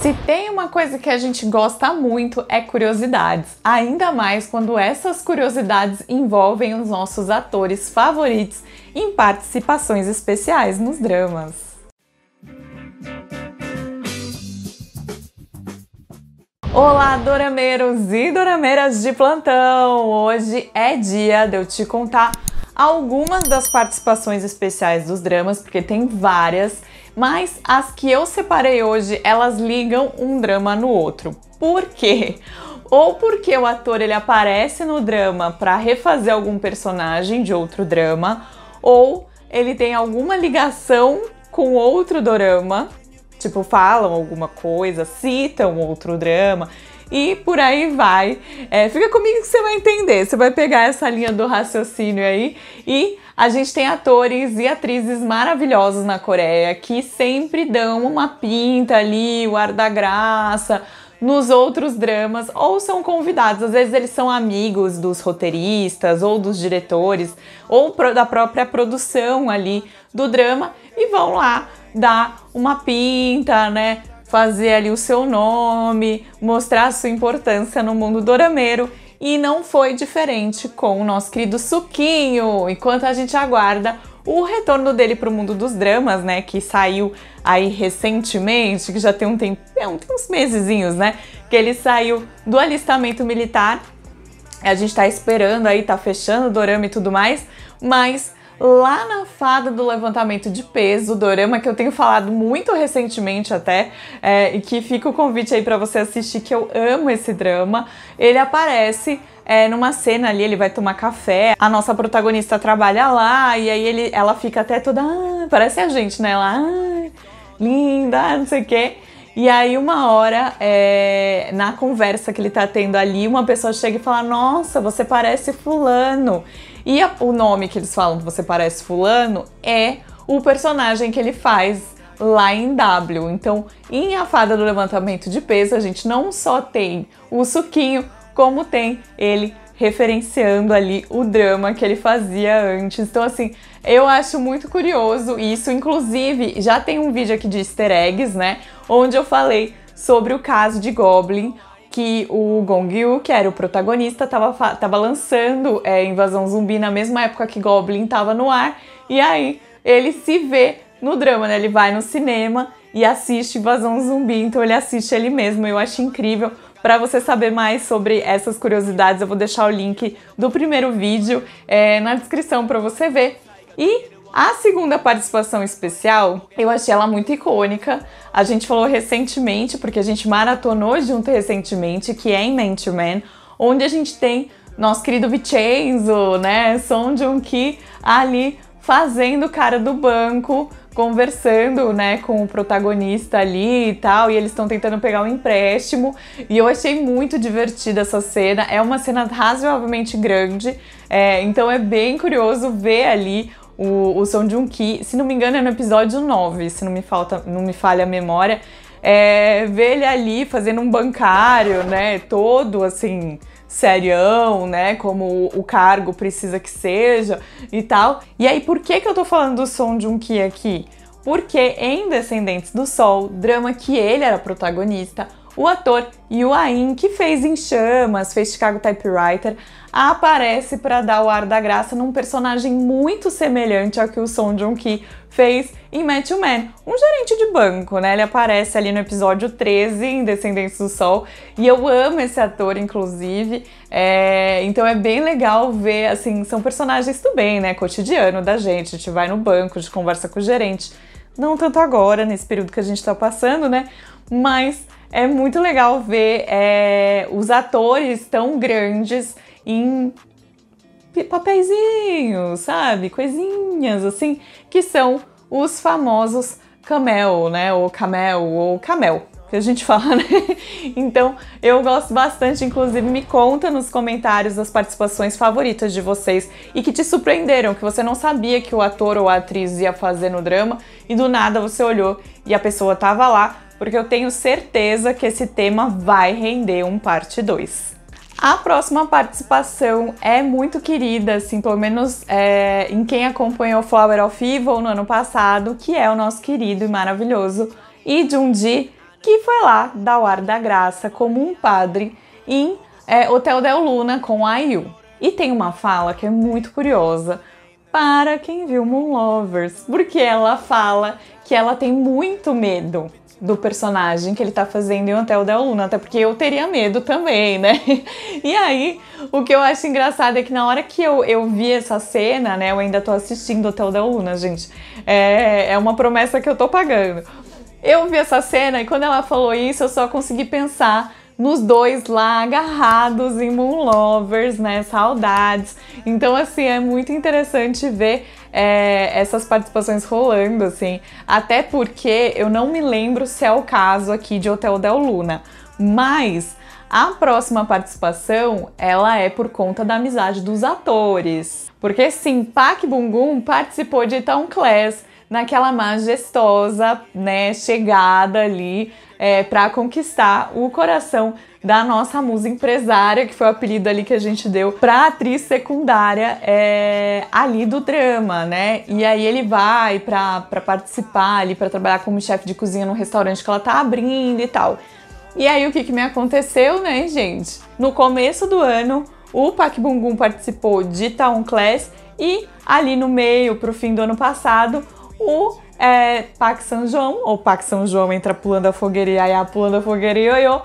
Se tem uma coisa que a gente gosta muito é curiosidades, ainda mais quando essas curiosidades envolvem os nossos atores favoritos em participações especiais nos dramas. Olá, dorameiros e dorameiras de plantão! Hoje é dia de eu te contar algumas das participações especiais dos dramas, porque tem várias, mas as que eu separei hoje, elas ligam um drama no outro. Por quê? Ou porque o ator ele aparece no drama para refazer algum personagem de outro drama, ou ele tem alguma ligação com outro drama, tipo falam alguma coisa, citam outro drama e por aí vai. É, fica comigo que você vai entender, você vai pegar essa linha do raciocínio aí e a gente tem atores e atrizes maravilhosos na Coreia que sempre dão uma pinta ali, o ar da graça nos outros dramas ou são convidados. Às vezes eles são amigos dos roteiristas ou dos diretores ou da própria produção ali do drama e vão lá dar uma pinta, né? Fazer ali o seu nome, mostrar a sua importância no mundo dorameiro e não foi diferente com o nosso querido Suquinho, enquanto a gente aguarda o retorno dele para o mundo dos dramas, né, que saiu aí recentemente, que já tem um tempo, é, tem uns mesezinhos, né, que ele saiu do alistamento militar. A gente está esperando aí, tá fechando o dorama e tudo mais, mas lá na fada do levantamento de peso, dorama que eu tenho falado muito recentemente até, é, e que fica o convite aí para você assistir, que eu amo esse drama. Ele aparece é, numa cena ali, ele vai tomar café, a nossa protagonista trabalha lá, e aí ele, ela fica até toda, ah, parece a gente, né? Ela, ah, linda, ah", não sei o quê. E aí, uma hora, é, na conversa que ele tá tendo ali, uma pessoa chega e fala: Nossa, você parece Fulano. E a, o nome que eles falam, que você parece fulano, é o personagem que ele faz lá em W. Então, em A Fada do Levantamento de Peso, a gente não só tem o suquinho, como tem ele referenciando ali o drama que ele fazia antes. Então, assim, eu acho muito curioso e isso. Inclusive, já tem um vídeo aqui de easter eggs, né? Onde eu falei sobre o caso de Goblin, que o Gong Yu, que era o protagonista, estava tava lançando é, Invasão Zumbi na mesma época que Goblin estava no ar. E aí ele se vê no drama, né? Ele vai no cinema e assiste Invasão Zumbi, então ele assiste ele mesmo. Eu acho incrível. Para você saber mais sobre essas curiosidades, eu vou deixar o link do primeiro vídeo é, na descrição para você ver. E a segunda participação especial, eu achei ela muito icônica. A gente falou recentemente, porque a gente maratonou junto recentemente, que é em Man to Man, onde a gente tem nosso querido Vincenzo, né, Son Joong-ki ali fazendo cara do banco, conversando, né, com o protagonista ali e tal, e eles estão tentando pegar um empréstimo, e eu achei muito divertida essa cena. É uma cena razoavelmente grande, é, então é bem curioso ver ali o, o de um Ki, se não me engano é no episódio 9, se não me, falta, não me falha a memória, é, ver ele ali fazendo um bancário, né, todo assim, serião, né, como o cargo precisa que seja e tal. E aí, por que que eu tô falando do de um Ki aqui? Porque em Descendentes do Sol, drama que ele era protagonista, o ator Yuain, que fez Em Chamas, fez Chicago Typewriter, aparece para dar o ar da graça num personagem muito semelhante ao que o Son Joong-ki fez em Matthew Man, um gerente de banco, né? Ele aparece ali no episódio 13 em Descendentes do Sol e eu amo esse ator, inclusive. É... Então é bem legal ver, assim, são personagens do bem, né? Cotidiano da gente. A gente vai no banco, a gente conversa com o gerente. Não tanto agora, nesse período que a gente tá passando, né? Mas é muito legal ver é, os atores tão grandes em papeizinhos, sabe? Coisinhas assim, que são os famosos camel, né? Ou camel, ou camel, que a gente fala, né? Então, eu gosto bastante, inclusive me conta nos comentários as participações favoritas de vocês e que te surpreenderam, que você não sabia que o ator ou a atriz ia fazer no drama e do nada você olhou e a pessoa tava lá porque eu tenho certeza que esse tema vai render um parte 2. A próxima participação é muito querida, assim, pelo menos é, em quem acompanhou Flower of Evil no ano passado, que é o nosso querido e maravilhoso Ijundi, que foi lá dar o ar da graça como um padre em é, Hotel Del Luna com a Ayu. E tem uma fala que é muito curiosa para quem viu Moon Lovers, porque ela fala que ela tem muito medo do personagem que ele tá fazendo em Hotel da Luna, até porque eu teria medo também, né? E aí, o que eu acho engraçado é que na hora que eu, eu vi essa cena, né, eu ainda tô assistindo Hotel da Luna, gente, é, é uma promessa que eu tô pagando. Eu vi essa cena e quando ela falou isso, eu só consegui pensar nos dois lá agarrados em Moon Lovers, né? Saudades. Então, assim, é muito interessante ver é, essas participações rolando, assim. Até porque eu não me lembro se é o caso aqui de Hotel Del Luna, mas a próxima participação, ela é por conta da amizade dos atores. Porque sim, Pak Bungum participou de Town Class, naquela majestosa, né, chegada ali é, para conquistar o coração da nossa musa empresária, que foi o apelido ali que a gente deu para atriz secundária é, ali do drama, né? E aí ele vai para participar ali, para trabalhar como chefe de cozinha no restaurante que ela tá abrindo e tal. E aí o que, que me aconteceu, né, gente? No começo do ano, o Pak Bungum participou de Town Class e ali no meio, pro fim do ano passado, o é, Pac São João, ou Pac São João entra pulando a fogueira e aí a pulando a fogueira e ioiô,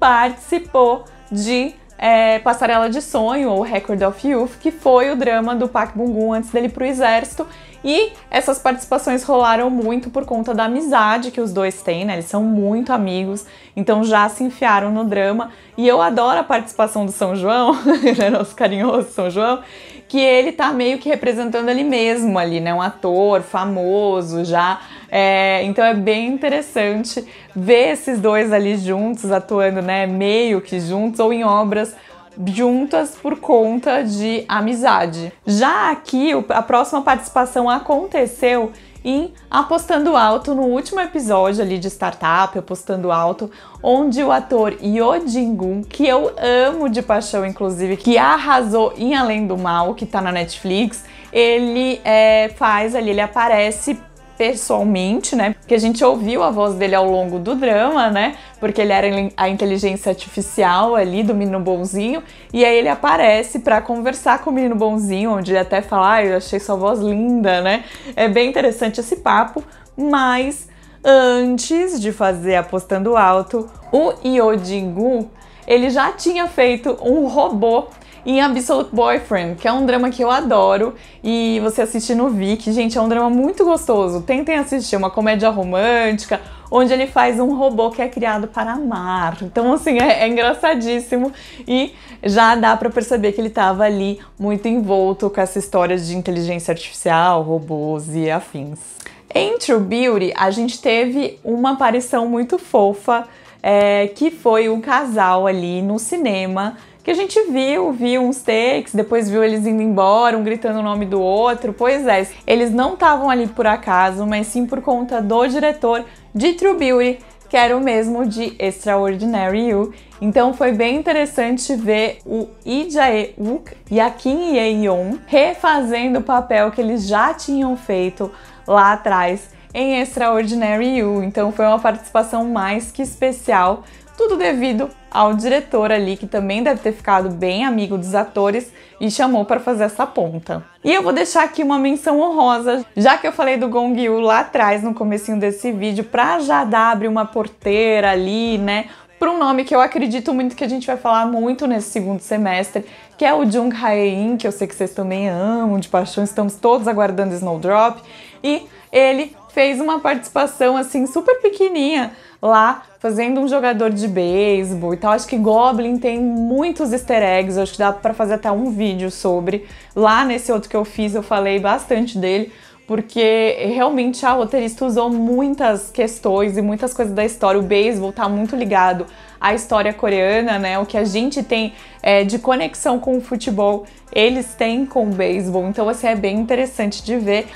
participou de é, Passarela de Sonho, ou Record of Youth, que foi o drama do Pac Bungum antes dele pro exército. E essas participações rolaram muito por conta da amizade que os dois têm, né? Eles são muito amigos, então já se enfiaram no drama. E eu adoro a participação do São João, né? nosso carinhoso São João que ele tá meio que representando ele mesmo ali, né? Um ator famoso já. É, então é bem interessante ver esses dois ali juntos, atuando, né? Meio que juntos ou em obras juntas por conta de amizade. Já aqui, a próxima participação aconteceu em Apostando Alto, no último episódio ali de Startup, Apostando Alto, onde o ator Yo jin que eu amo de paixão inclusive, que arrasou em Além do Mal, que tá na Netflix, ele é, faz ali, ele aparece pessoalmente, né? Porque a gente ouviu a voz dele ao longo do drama, né? Porque ele era a inteligência artificial ali do menino bonzinho, e aí ele aparece para conversar com o menino bonzinho, onde ele até fala: ah, eu achei sua voz linda, né? É bem interessante esse papo, mas antes de fazer Apostando Alto, o Yodingu ele já tinha feito um robô em Absolute Boyfriend, que é um drama que eu adoro e você assiste no Vic. Gente, é um drama muito gostoso. Tentem assistir, é uma comédia romântica, onde ele faz um robô que é criado para amar. Então, assim, é, é engraçadíssimo e já dá para perceber que ele estava ali muito envolto com essa história de inteligência artificial, robôs e afins. Em True Beauty, a gente teve uma aparição muito fofa, é, que foi um casal ali no cinema que a gente viu, viu uns takes, depois viu eles indo embora, um gritando o nome do outro. Pois é, eles não estavam ali por acaso, mas sim por conta do diretor de True Beauty, que era o mesmo de Extraordinary You. Então foi bem interessante ver o Lee Jae-wook e a Kim Ye-yeon refazendo o papel que eles já tinham feito lá atrás em Extraordinary You. Então foi uma participação mais que especial tudo devido ao diretor ali, que também deve ter ficado bem amigo dos atores e chamou para fazer essa ponta. E eu vou deixar aqui uma menção honrosa, já que eu falei do Gong Yu lá atrás, no comecinho desse vídeo, para já dar abrir uma porteira ali, né? Para um nome que eu acredito muito que a gente vai falar muito nesse segundo semestre, que é o Jung Hae-in, que eu sei que vocês também amam de paixão, estamos todos aguardando Snowdrop. E ele fez uma participação assim super pequenininha lá fazendo um jogador de beisebol e tal. Acho que Goblin tem muitos easter eggs, acho que dá para fazer até um vídeo sobre. Lá nesse outro que eu fiz, eu falei bastante dele, porque realmente a roteirista usou muitas questões e muitas coisas da história. O beisebol tá muito ligado à história coreana, né? O que a gente tem é, de conexão com o futebol, eles têm com o beisebol. Então, assim, é bem interessante de ver.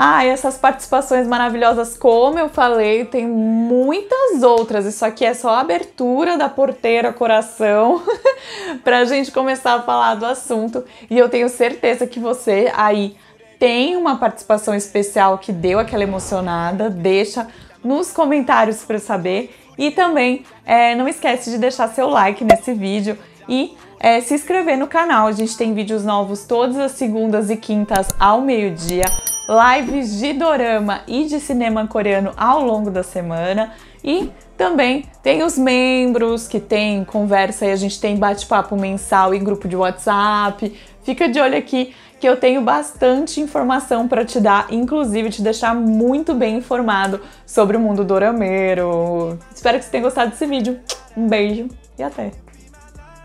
Ah, essas participações maravilhosas, como eu falei, tem muitas outras. Isso aqui é só a abertura da porteira coração para a gente começar a falar do assunto. E eu tenho certeza que você aí tem uma participação especial que deu aquela emocionada. Deixa nos comentários para saber. E também é, não esquece de deixar seu like nesse vídeo e é, se inscrever no canal. A gente tem vídeos novos todas as segundas e quintas ao meio-dia lives de dorama e de cinema coreano ao longo da semana e também tem os membros que tem conversa e a gente tem bate-papo mensal e grupo de WhatsApp. Fica de olho aqui que eu tenho bastante informação para te dar, inclusive te deixar muito bem informado sobre o mundo dorameiro. Espero que você tenha gostado desse vídeo. Um beijo e até!